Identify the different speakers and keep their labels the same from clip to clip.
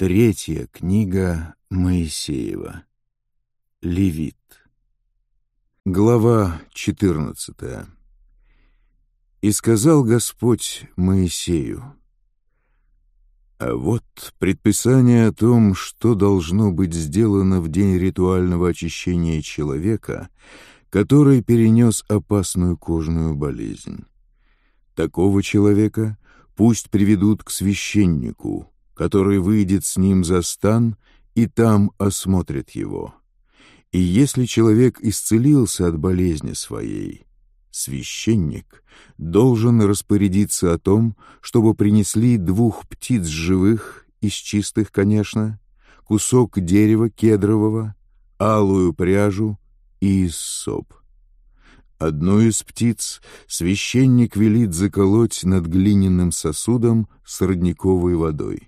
Speaker 1: Третья книга Моисеева. Левит. Глава 14. И сказал Господь Моисею, «А вот предписание о том, что должно быть сделано в день ритуального очищения человека, который перенес опасную кожную болезнь. Такого человека пусть приведут к священнику» который выйдет с ним за стан и там осмотрит его. И если человек исцелился от болезни своей, священник должен распорядиться о том, чтобы принесли двух птиц живых, из чистых, конечно, кусок дерева кедрового, алую пряжу и соп. Одну из птиц священник велит заколоть над глиняным сосудом с родниковой водой.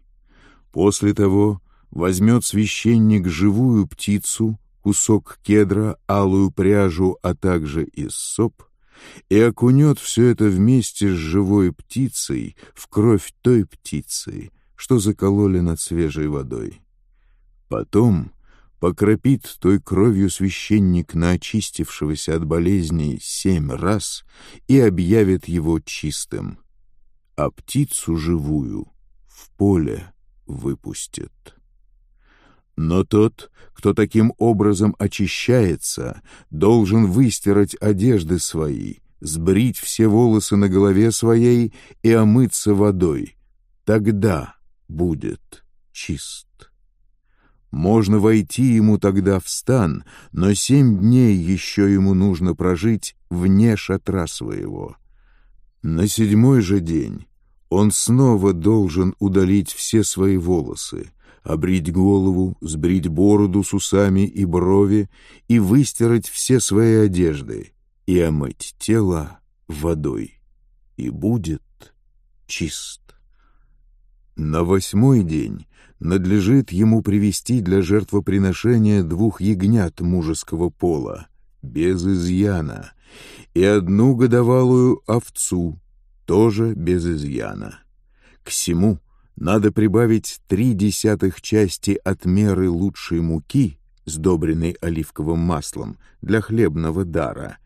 Speaker 1: После того возьмет священник живую птицу, кусок кедра, алую пряжу, а также соп, и окунет все это вместе с живой птицей в кровь той птицы, что закололи над свежей водой. Потом покропит той кровью священник на очистившегося от болезней семь раз и объявит его чистым, а птицу живую — в поле выпустит. Но тот, кто таким образом очищается, должен выстирать одежды свои, сбрить все волосы на голове своей и омыться водой. Тогда будет чист. Можно войти ему тогда в стан, но семь дней еще ему нужно прожить вне шатра своего. На седьмой же день он снова должен удалить все свои волосы, обрить голову, сбрить бороду с усами и брови и выстирать все свои одежды и омыть тело водой, и будет чист. На восьмой день надлежит ему привести для жертвоприношения двух ягнят мужеского пола, без изъяна, и одну годовалую овцу, тоже без изъяна. К сему надо прибавить три десятых части от меры лучшей муки, сдобренной оливковым маслом, для хлебного дара,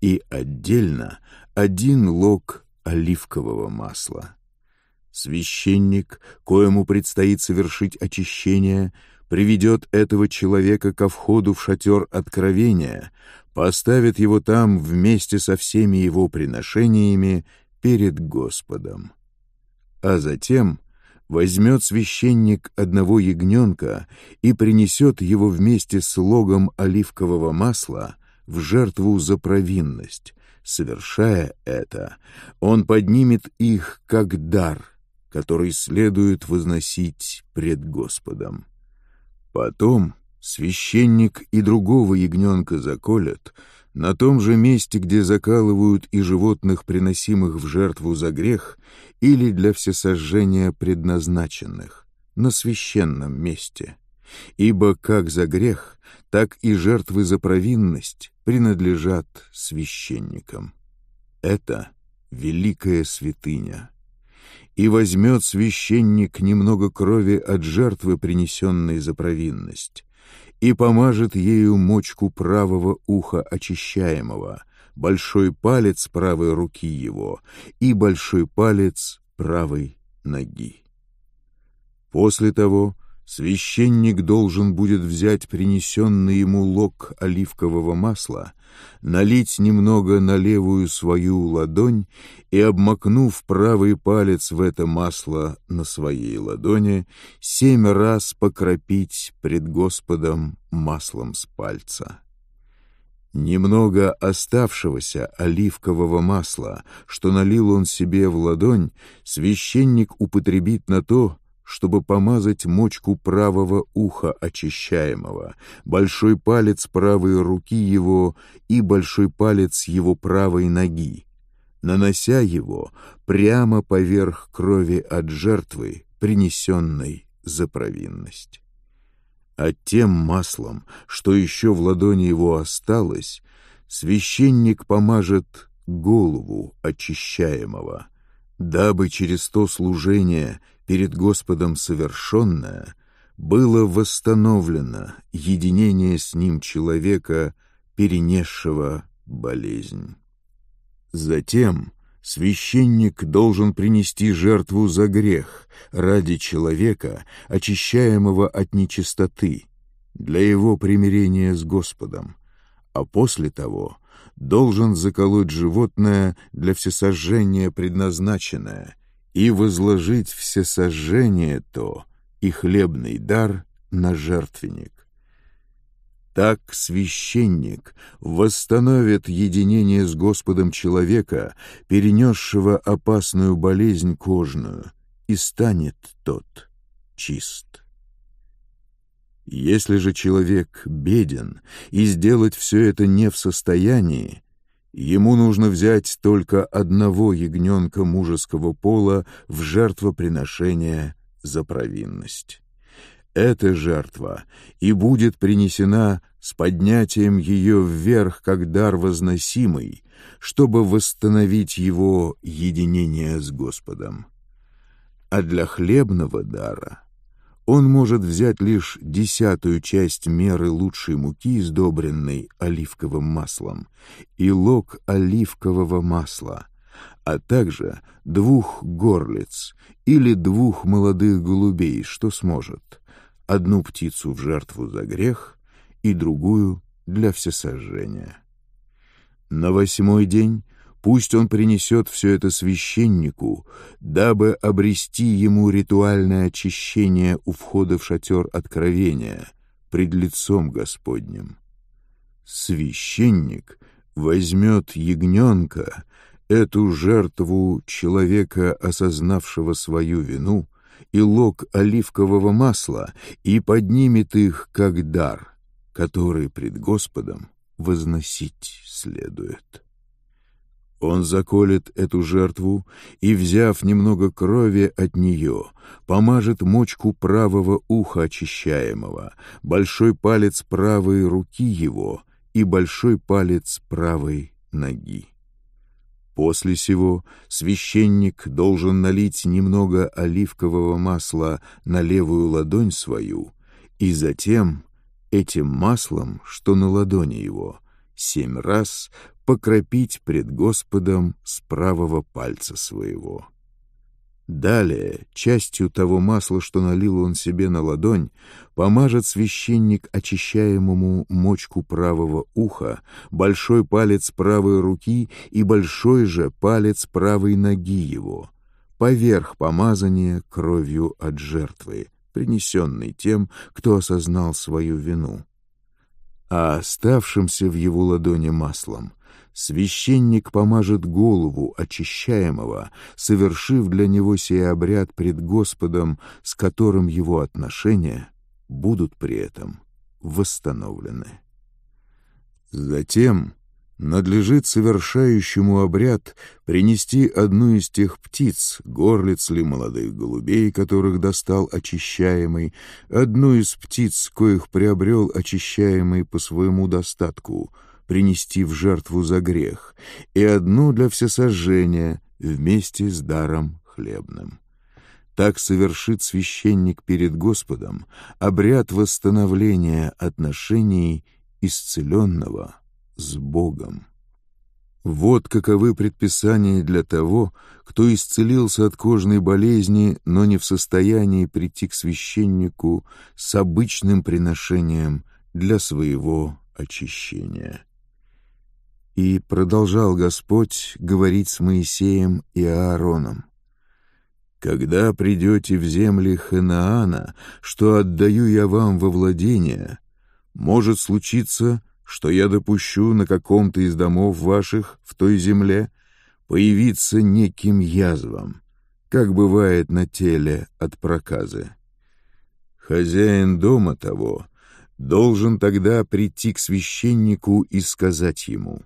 Speaker 1: и отдельно один лог оливкового масла. Священник, коему предстоит совершить очищение, приведет этого человека ко входу в шатер откровения, поставит его там вместе со всеми его приношениями перед Господом. А затем возьмет священник одного ягненка и принесет его вместе с логом оливкового масла в жертву за провинность. Совершая это, он поднимет их как дар, который следует возносить пред Господом. Потом — Священник и другого ягненка заколят, на том же месте, где закалывают и животных, приносимых в жертву за грех, или для всесожжения предназначенных, на священном месте. Ибо как за грех, так и жертвы за провинность принадлежат священникам. Это великая святыня. И возьмет священник немного крови от жертвы, принесенной за провинность, и помажет ею мочку правого уха очищаемого, большой палец правой руки его и большой палец правой ноги. После того Священник должен будет взять принесенный ему лог оливкового масла, налить немного на левую свою ладонь и, обмакнув правый палец в это масло на своей ладони, семь раз покропить пред Господом маслом с пальца. Немного оставшегося оливкового масла, что налил он себе в ладонь, священник употребит на то, чтобы помазать мочку правого уха очищаемого, большой палец правой руки его и большой палец его правой ноги, нанося его прямо поверх крови от жертвы, принесенной за провинность. А тем маслом, что еще в ладони его осталось, священник помажет голову очищаемого, дабы через то служение перед Господом совершенное, было восстановлено единение с Ним человека, перенесшего болезнь. Затем священник должен принести жертву за грех ради человека, очищаемого от нечистоты, для его примирения с Господом, а после того — должен заколоть животное для всесожжения предназначенное и возложить все сожжение то и хлебный дар на жертвенник. Так священник восстановит единение с Господом человека, перенесшего опасную болезнь кожную, и станет тот чист. Если же человек беден и сделать все это не в состоянии, Ему нужно взять только одного ягненка мужеского пола в жертвоприношение за провинность. Эта жертва и будет принесена с поднятием ее вверх как дар возносимый, чтобы восстановить его единение с Господом. А для хлебного дара он может взять лишь десятую часть меры лучшей муки, сдобренной оливковым маслом, и лог оливкового масла, а также двух горлиц или двух молодых голубей, что сможет, одну птицу в жертву за грех и другую для всесожжения. На восьмой день Пусть он принесет все это священнику, дабы обрести ему ритуальное очищение у входа в шатер откровения пред лицом Господним. Священник возьмет ягненка, эту жертву человека, осознавшего свою вину, и лог оливкового масла, и поднимет их как дар, который пред Господом возносить следует. Он заколет эту жертву и, взяв немного крови от нее, помажет мочку правого уха очищаемого, большой палец правой руки его и большой палец правой ноги. После сего священник должен налить немного оливкового масла на левую ладонь свою и затем этим маслом, что на ладони его, семь раз покропить пред Господом с правого пальца своего. Далее, частью того масла, что налил он себе на ладонь, помажет священник очищаемому мочку правого уха, большой палец правой руки и большой же палец правой ноги его, поверх помазания кровью от жертвы, принесенной тем, кто осознал свою вину. А оставшимся в его ладони маслом священник помажет голову очищаемого, совершив для него сей обряд пред Господом, с которым его отношения будут при этом восстановлены. Затем надлежит совершающему обряд принести одну из тех птиц, горлиц ли молодых голубей, которых достал очищаемый, одну из птиц, коих приобрел очищаемый по своему достатку — принести в жертву за грех, и одну для всесожжения вместе с даром хлебным. Так совершит священник перед Господом обряд восстановления отношений исцеленного с Богом. Вот каковы предписания для того, кто исцелился от кожной болезни, но не в состоянии прийти к священнику с обычным приношением для своего очищения. И продолжал Господь говорить с Моисеем и Аароном. «Когда придете в земли Ханаана, что отдаю я вам во владение, может случиться, что я допущу на каком-то из домов ваших в той земле появиться неким язвам, как бывает на теле от проказы. Хозяин дома того — должен тогда прийти к священнику и сказать ему,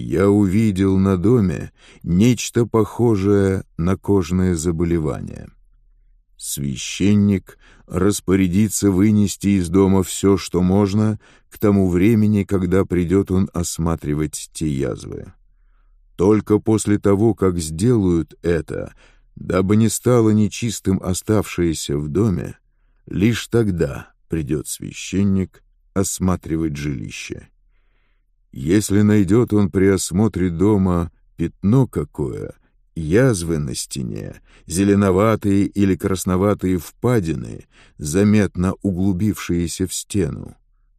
Speaker 1: я увидел на доме нечто похожее на кожное заболевание. Священник распорядится вынести из дома все, что можно, к тому времени, когда придет он осматривать те язвы. Только после того, как сделают это, дабы не стало нечистым оставшееся в доме, лишь тогда придет священник осматривать жилище. Если найдет он при осмотре дома пятно какое, язвы на стене, зеленоватые или красноватые впадины, заметно углубившиеся в стену,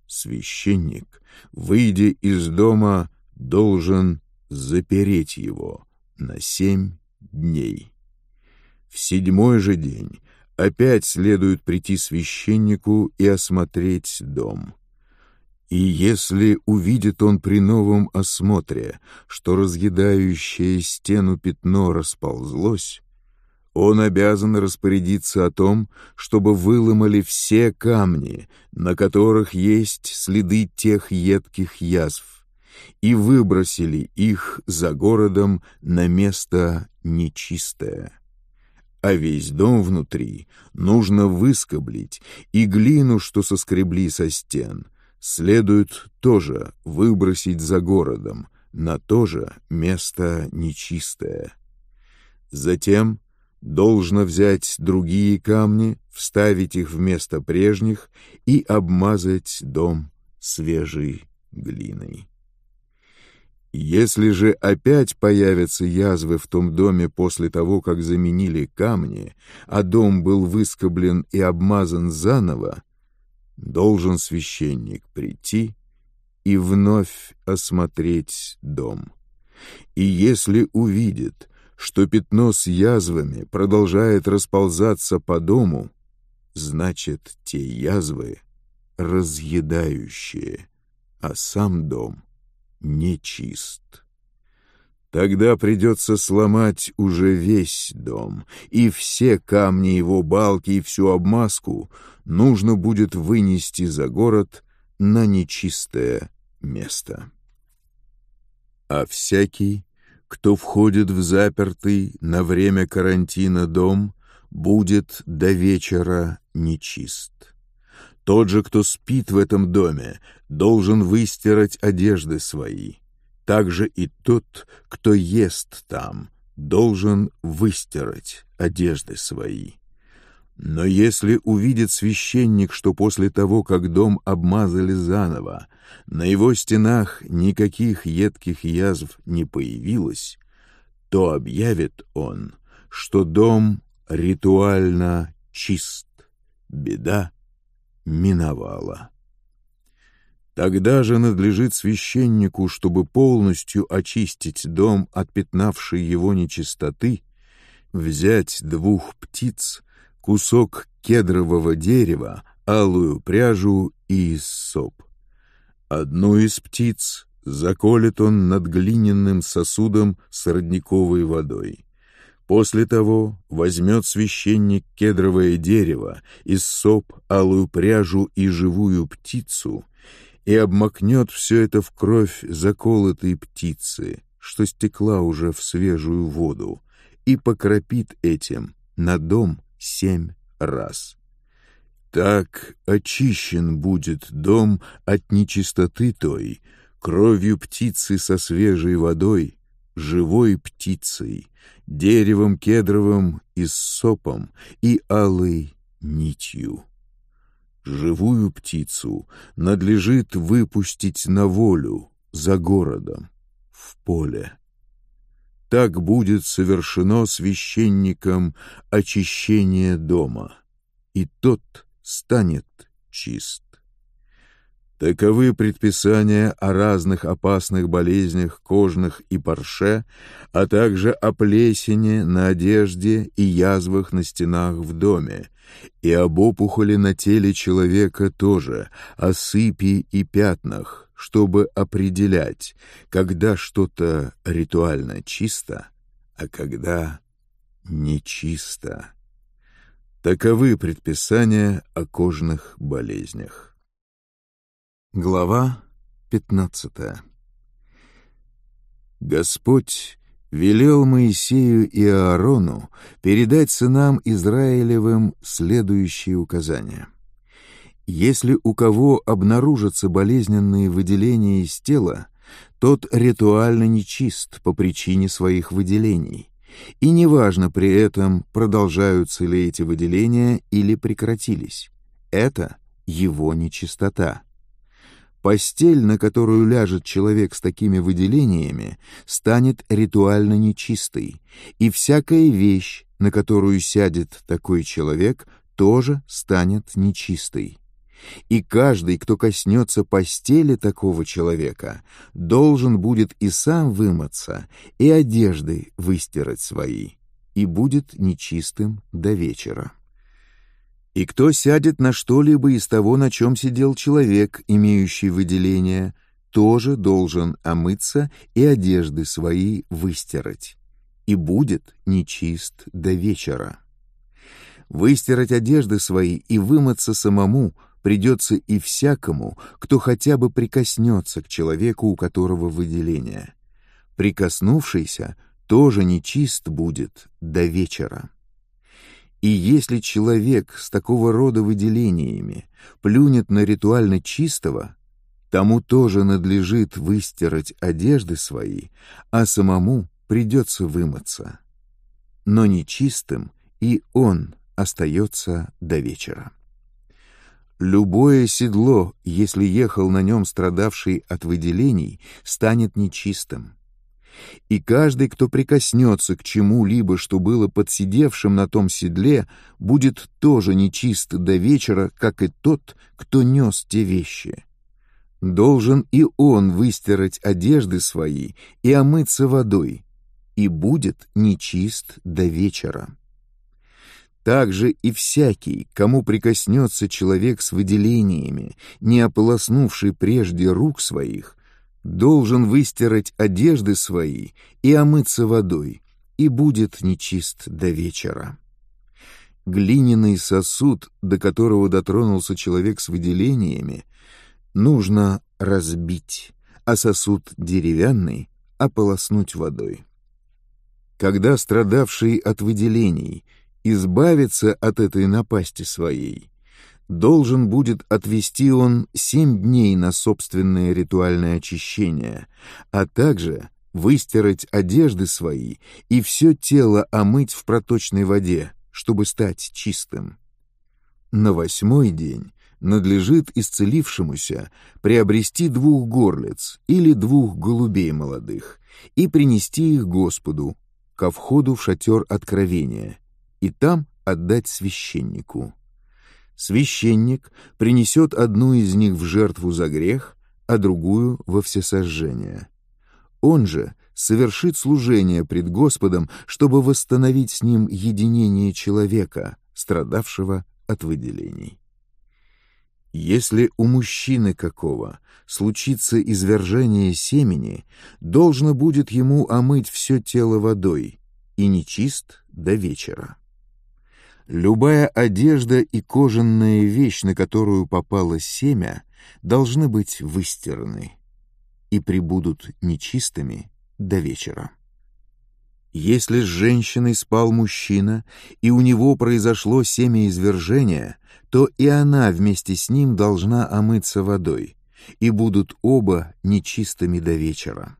Speaker 1: священник, выйдя из дома, должен запереть его на семь дней. В седьмой же день опять следует прийти священнику и осмотреть дом. И если увидит он при новом осмотре, что разъедающее стену пятно расползлось, он обязан распорядиться о том, чтобы выломали все камни, на которых есть следы тех едких язв, и выбросили их за городом на место нечистое. А весь дом внутри нужно выскоблить и глину, что соскребли со стен — следует тоже выбросить за городом, на то же место нечистое. Затем должно взять другие камни, вставить их вместо прежних и обмазать дом свежей глиной. Если же опять появятся язвы в том доме после того, как заменили камни, а дом был выскоблен и обмазан заново, должен священник прийти и вновь осмотреть дом. И если увидит, что пятно с язвами продолжает расползаться по дому, значит, те язвы разъедающие, а сам дом нечист. Тогда придется сломать уже весь дом, и все камни его балки и всю обмазку нужно будет вынести за город на нечистое место. А всякий, кто входит в запертый на время карантина дом, будет до вечера нечист. Тот же, кто спит в этом доме, должен выстирать одежды свои — также и тот, кто ест там, должен выстирать одежды свои. Но если увидит священник, что после того, как дом обмазали заново, на его стенах никаких едких язв не появилось, то объявит он, что дом ритуально чист. Беда миновала. Тогда же надлежит священнику, чтобы полностью очистить дом от пятнавшей его нечистоты, взять двух птиц, кусок кедрового дерева, алую пряжу и соп. Одну из птиц заколет он над глиняным сосудом с родниковой водой. После того возьмет священник кедровое дерево, из соп, алую пряжу и живую птицу — и обмакнет все это в кровь заколотой птицы, что стекла уже в свежую воду, и покропит этим на дом семь раз. Так очищен будет дом от нечистоты той, кровью птицы со свежей водой, живой птицей, деревом кедровым и сопом и алой нитью живую птицу надлежит выпустить на волю за городом, в поле. Так будет совершено священником очищение дома, и тот станет чист. Таковы предписания о разных опасных болезнях кожных и парше, а также о плесени на одежде и язвах на стенах в доме, и об опухоли на теле человека тоже, о сыпи и пятнах, чтобы определять, когда что-то ритуально чисто, а когда нечисто. Таковы предписания о кожных болезнях. Глава 15 Господь велел Моисею и Аарону передать сынам Израилевым следующие указания. Если у кого обнаружатся болезненные выделения из тела, тот ритуально нечист по причине своих выделений, и неважно при этом, продолжаются ли эти выделения или прекратились. Это его нечистота. Постель, на которую ляжет человек с такими выделениями, станет ритуально нечистой, и всякая вещь, на которую сядет такой человек, тоже станет нечистой. И каждый, кто коснется постели такого человека, должен будет и сам вымыться, и одежды выстирать свои, и будет нечистым до вечера. И кто сядет на что-либо из того, на чем сидел человек, имеющий выделение, тоже должен омыться и одежды свои выстирать, и будет нечист до вечера. Выстирать одежды свои и вымыться самому придется и всякому, кто хотя бы прикоснется к человеку, у которого выделение. Прикоснувшийся тоже нечист будет до вечера. И если человек с такого рода выделениями плюнет на ритуально чистого, тому тоже надлежит выстирать одежды свои, а самому придется вымыться. Но нечистым и он остается до вечера. Любое седло, если ехал на нем страдавший от выделений, станет нечистым и каждый, кто прикоснется к чему-либо, что было подсидевшим на том седле, будет тоже нечист до вечера, как и тот, кто нес те вещи. Должен и он выстирать одежды свои и омыться водой, и будет нечист до вечера. Также и всякий, кому прикоснется человек с выделениями, не ополоснувший прежде рук своих, должен выстирать одежды свои и омыться водой, и будет нечист до вечера. Глиняный сосуд, до которого дотронулся человек с выделениями, нужно разбить, а сосуд деревянный ополоснуть водой. Когда страдавший от выделений избавится от этой напасти своей, должен будет отвести он семь дней на собственное ритуальное очищение, а также выстирать одежды свои и все тело омыть в проточной воде, чтобы стать чистым. На восьмой день надлежит исцелившемуся приобрести двух горлиц или двух голубей молодых и принести их Господу ко входу в шатер откровения и там отдать священнику священник принесет одну из них в жертву за грех, а другую — во всесожжение. Он же совершит служение пред Господом, чтобы восстановить с ним единение человека, страдавшего от выделений. Если у мужчины какого случится извержение семени, должно будет ему омыть все тело водой, и нечист до вечера. Любая одежда и кожаная вещь, на которую попало семя, должны быть выстираны и прибудут нечистыми до вечера. Если с женщиной спал мужчина, и у него произошло семяизвержение, то и она вместе с ним должна омыться водой, и будут оба нечистыми до вечера.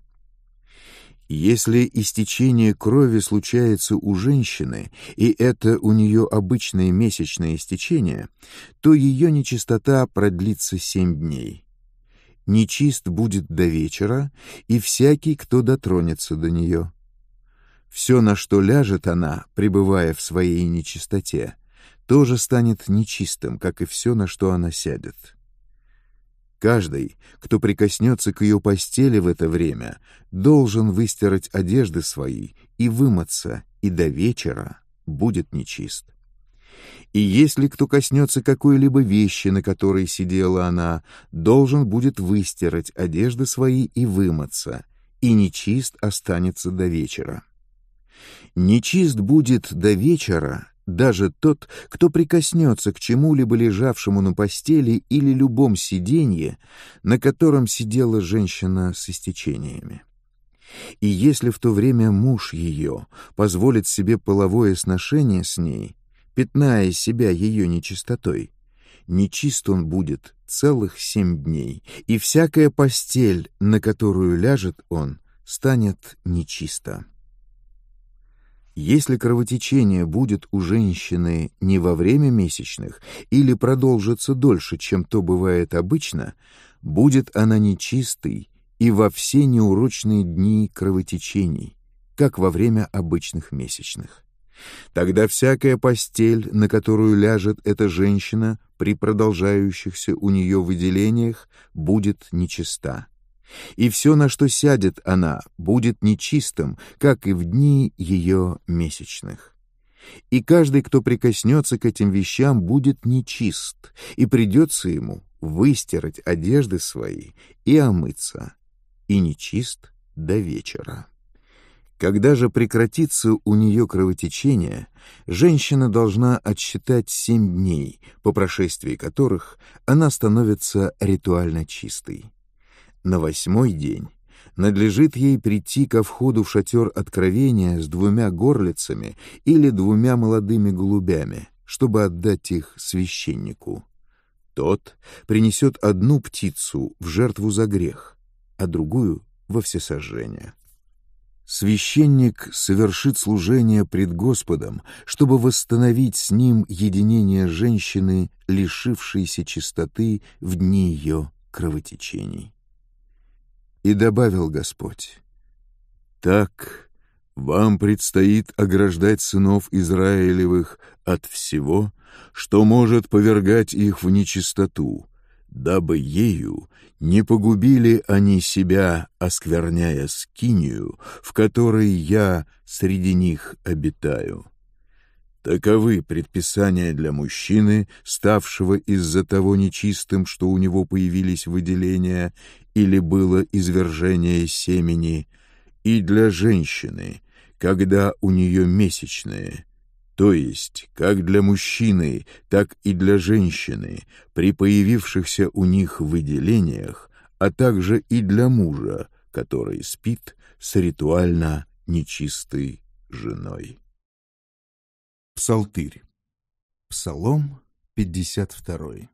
Speaker 1: Если истечение крови случается у женщины, и это у нее обычное месячное истечение, то ее нечистота продлится семь дней. Нечист будет до вечера, и всякий, кто дотронется до нее. Все, на что ляжет она, пребывая в своей нечистоте, тоже станет нечистым, как и все, на что она сядет. Каждый, кто прикоснется к ее постели в это время, должен выстирать одежды свои и вымыться, и до вечера будет нечист. И если кто коснется какой-либо вещи, на которой сидела она, должен будет выстирать одежды свои и вымыться, и нечист останется до вечера. Нечист будет до вечера даже тот, кто прикоснется к чему-либо лежавшему на постели или любом сиденье, на котором сидела женщина с истечениями. И если в то время муж ее позволит себе половое сношение с ней, пятная себя ее нечистотой, нечист он будет целых семь дней, и всякая постель, на которую ляжет он, станет нечиста. Если кровотечение будет у женщины не во время месячных или продолжится дольше, чем то бывает обычно, будет она нечистой и во все неурочные дни кровотечений, как во время обычных месячных. Тогда всякая постель, на которую ляжет эта женщина при продолжающихся у нее выделениях, будет нечиста. И все, на что сядет она, будет нечистым, как и в дни ее месячных. И каждый, кто прикоснется к этим вещам, будет нечист, и придется ему выстирать одежды свои и омыться, и нечист до вечера. Когда же прекратится у нее кровотечение, женщина должна отсчитать семь дней, по прошествии которых она становится ритуально чистой. На восьмой день надлежит ей прийти ко входу в шатер откровения с двумя горлицами или двумя молодыми голубями, чтобы отдать их священнику. Тот принесет одну птицу в жертву за грех, а другую — во всесожжение. Священник совершит служение пред Господом, чтобы восстановить с ним единение женщины, лишившейся чистоты в дни ее кровотечений. И добавил Господь, «Так вам предстоит ограждать сынов Израилевых от всего, что может повергать их в нечистоту, дабы ею не погубили они себя, оскверняя скинию, в которой я среди них обитаю». Таковы предписания для мужчины, ставшего из-за того нечистым, что у него появились выделения, или было извержение семени, и для женщины, когда у нее месячные, то есть как для мужчины, так и для женщины при появившихся у них выделениях, а также и для мужа, который спит с ритуально нечистой женой. Псалтырь. Псалом 52.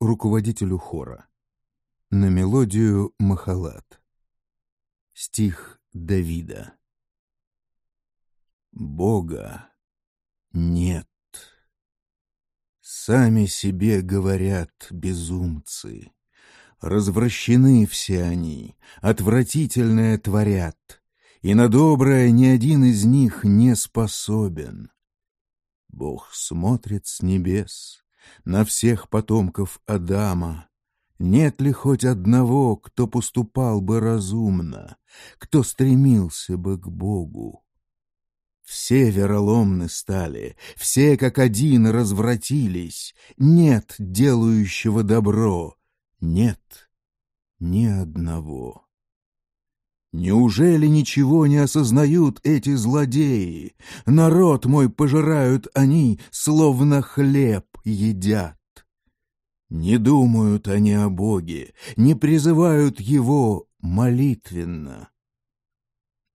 Speaker 1: Руководителю хора на мелодию Махалат. Стих Давида. Бога нет. Сами себе говорят безумцы. Развращены все они, отвратительное творят, и на доброе ни один из них не способен. Бог смотрит с небес на всех потомков Адама, нет ли хоть одного, кто поступал бы разумно, кто стремился бы к Богу? Все вероломны стали, все как один развратились. Нет делающего добро, нет ни одного. Неужели ничего не осознают эти злодеи? Народ мой пожирают они, словно хлеб едят. Не думают они о Боге, не призывают Его молитвенно.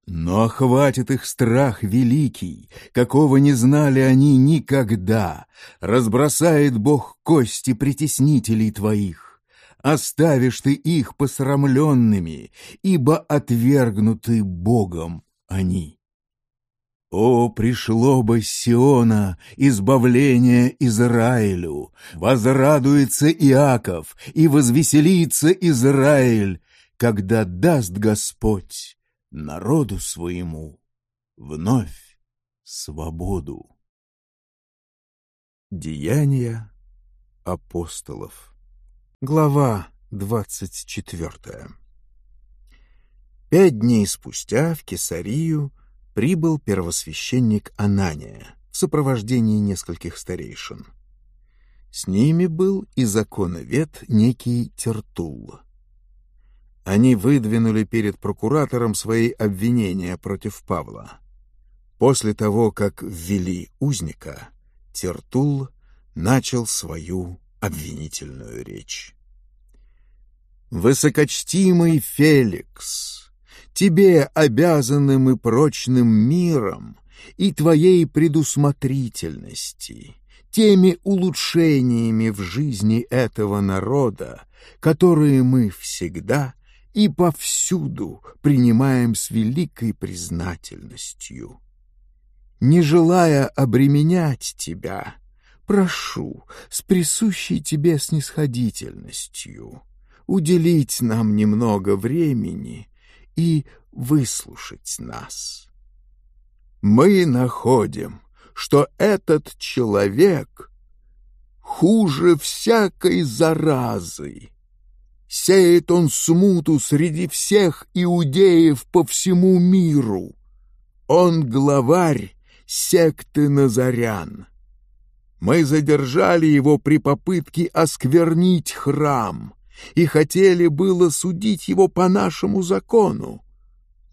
Speaker 1: Но охватит их страх великий, какого не знали они никогда. Разбросает Бог кости притеснителей твоих. Оставишь ты их посрамленными, ибо отвергнуты Богом они. О, пришло бы Сиона избавление Израилю! Возрадуется Иаков, и возвеселится Израиль, когда даст Господь народу своему вновь свободу. Деяния апостолов Глава двадцать четвертая Пять дней спустя в Кесарию прибыл первосвященник Анания в сопровождении нескольких старейшин. С ними был и законовед некий Тертул. Они выдвинули перед прокуратором свои обвинения против Павла. После того, как ввели узника, Тертул начал свою обвинительную речь. «Высокочтимый Феликс!» тебе обязанным и прочным миром и твоей предусмотрительности, теми улучшениями в жизни этого народа, которые мы всегда и повсюду принимаем с великой признательностью. Не желая обременять тебя, прошу с присущей тебе снисходительностью уделить нам немного времени и выслушать нас. Мы находим, что этот человек хуже всякой заразы. Сеет он смуту среди всех иудеев по всему миру. Он главарь секты Назарян. Мы задержали его при попытке осквернить храм, и хотели было судить его по нашему закону.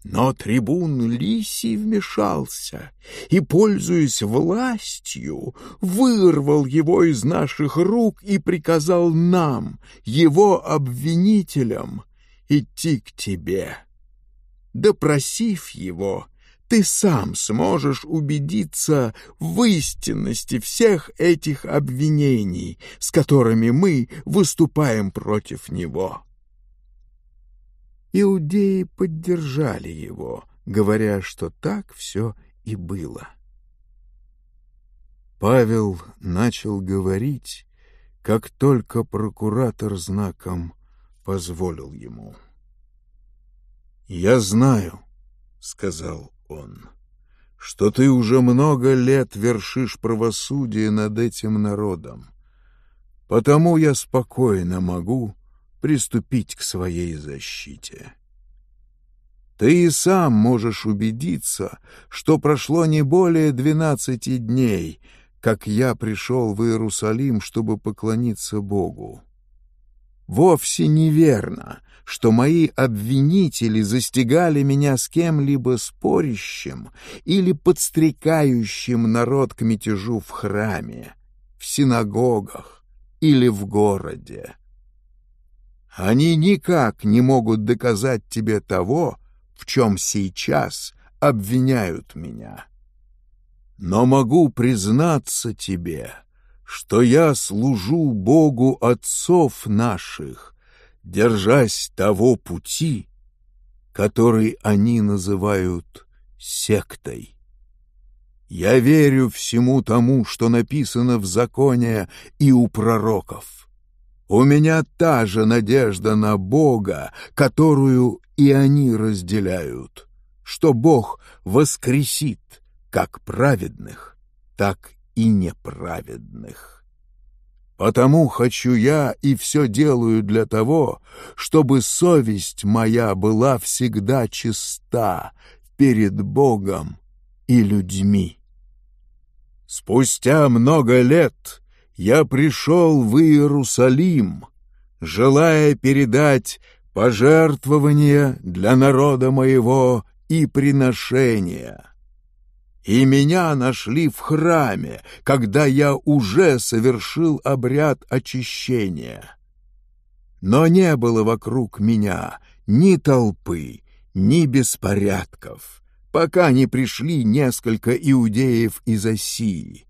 Speaker 1: Но трибун Лисий вмешался и, пользуясь властью, вырвал его из наших рук и приказал нам, его обвинителям, идти к тебе. Допросив его, ты сам сможешь убедиться в истинности всех этих обвинений, с которыми мы выступаем против него». Иудеи поддержали его, говоря, что так все и было. Павел начал говорить, как только прокуратор знаком позволил ему. «Я знаю», — сказал он, — что ты уже много лет вершишь правосудие над этим народом. Потому я спокойно могу приступить к своей защите. Ты и сам можешь убедиться, что прошло не более двенадцати дней, как я пришел в Иерусалим, чтобы поклониться Богу. Вовсе неверно, что мои обвинители застигали меня с кем-либо спорящим или подстрекающим народ к мятежу в храме, в синагогах или в городе. Они никак не могут доказать тебе того, в чем сейчас обвиняют меня. Но могу признаться тебе, что я служу Богу отцов наших, держась того пути, который они называют сектой. Я верю всему тому, что написано в законе и у пророков. У меня та же надежда на Бога, которую и они разделяют, что Бог воскресит как праведных, так и неправедных. Потому хочу я и все делаю для того, чтобы совесть моя была всегда чиста перед Богом и людьми. Спустя много лет я пришел в Иерусалим, желая передать пожертвования для народа моего и приношения. И меня нашли в храме, когда я уже совершил обряд очищения. Но не было вокруг меня ни толпы, ни беспорядков, пока не пришли несколько иудеев из Осии.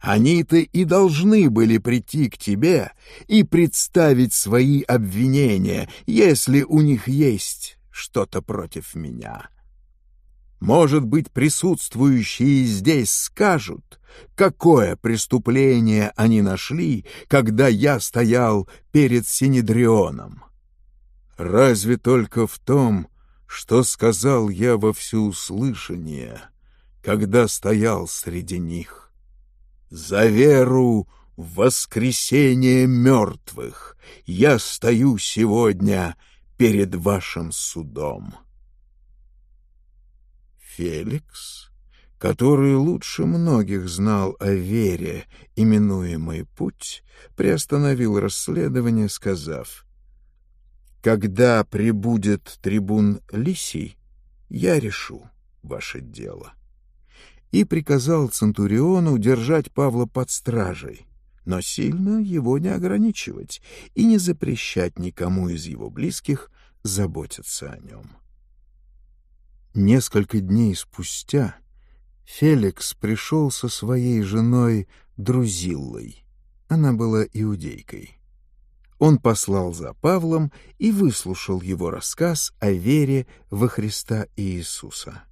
Speaker 1: Они-то и должны были прийти к тебе и представить свои обвинения, если у них есть что-то против меня». Может быть, присутствующие здесь скажут, какое преступление они нашли, когда я стоял перед Синедрионом. Разве только в том, что сказал я во всеуслышание, когда стоял среди них. За веру в воскресение мертвых я стою сегодня перед вашим судом. Феликс, который лучше многих знал о вере, именуемой «Путь», приостановил расследование, сказав, «Когда прибудет трибун Лисий, я решу ваше дело» и приказал Центуриону держать Павла под стражей, но сильно его не ограничивать и не запрещать никому из его близких заботиться о нем. Несколько дней спустя Феликс пришел со своей женой Друзиллой. Она была иудейкой. Он послал за Павлом и выслушал его рассказ о вере во Христа Иисуса.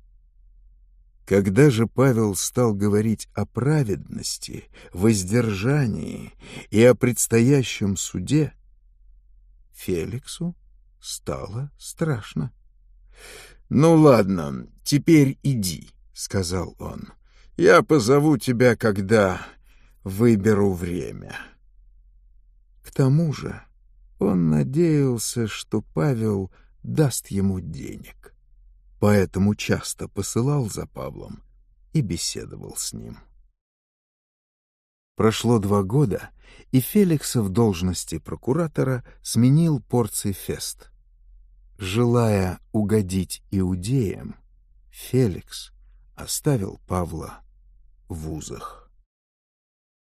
Speaker 1: Когда же Павел стал говорить о праведности, воздержании и о предстоящем суде, Феликсу стало страшно. «Ну ладно, теперь иди», — сказал он. «Я позову тебя, когда выберу время». К тому же он надеялся, что Павел даст ему денег, поэтому часто посылал за Павлом и беседовал с ним. Прошло два года, и Феликса в должности прокуратора сменил Порций Фест, Желая угодить иудеям, Феликс оставил Павла в узах.